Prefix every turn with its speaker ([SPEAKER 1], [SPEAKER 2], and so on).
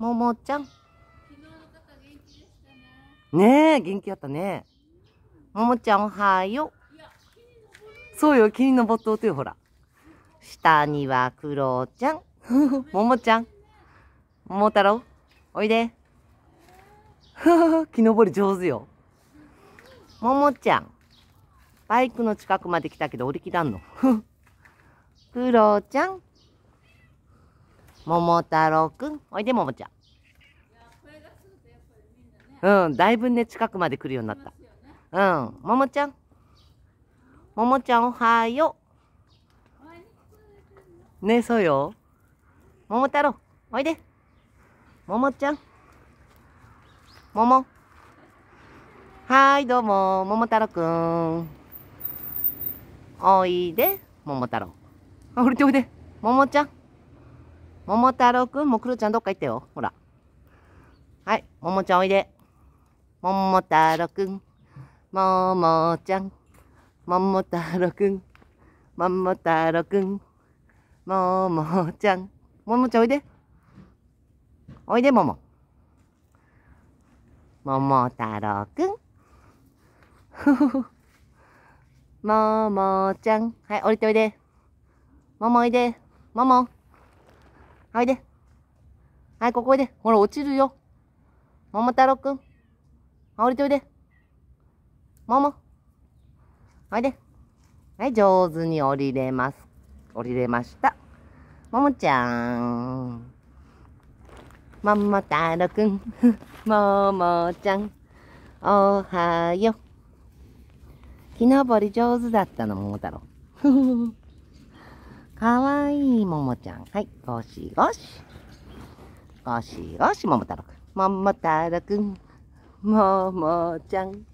[SPEAKER 1] ももちゃん。ねえ、元気やったね。ももちゃんおはよう。そうよ、木に登っとうてよ、ほら。下にはクロちゃん。も もちゃん。もも太郎、おいで。木 登り上手よ。ももちゃん。バイクの近くまで来たけど、降りきらんの。クロちゃん。桃太郎くん。おいで、桃ちゃん。うん、だいぶね、近くまで来るようになった。うん、桃ちゃん。桃ちゃん、おはよう。ね、そうよ。桃太郎、おいで。桃ちゃん。桃。も。はい、どうも、桃太郎くん。おいで、桃太郎。あ、おりておいで。桃ちゃん。桃太郎くんもクロちゃんどっか行ったよ。ほら。はい、桃ちゃんおいで。桃太郎くん。桃ちゃん。桃太郎くん。桃太郎くん。桃ちゃん。桃ちゃんおいで。おいで、桃。桃太郎くん。ふふふ。桃ちゃん。はい、降りておいで。桃おいで。桃。おいで。はい、ここで。ほら、落ちるよ。桃太郎くん。降りておいで。桃。おいで。はい、上手に降りれます。降りれました。桃ちゃん。桃太郎くん。桃ちゃん。おはよう。木登り上手だったの、桃太郎。かわいいももちゃん。はい、ゴシゴシ。ゴシゴシ、ももたろくん。ももたろくん。ももちゃん。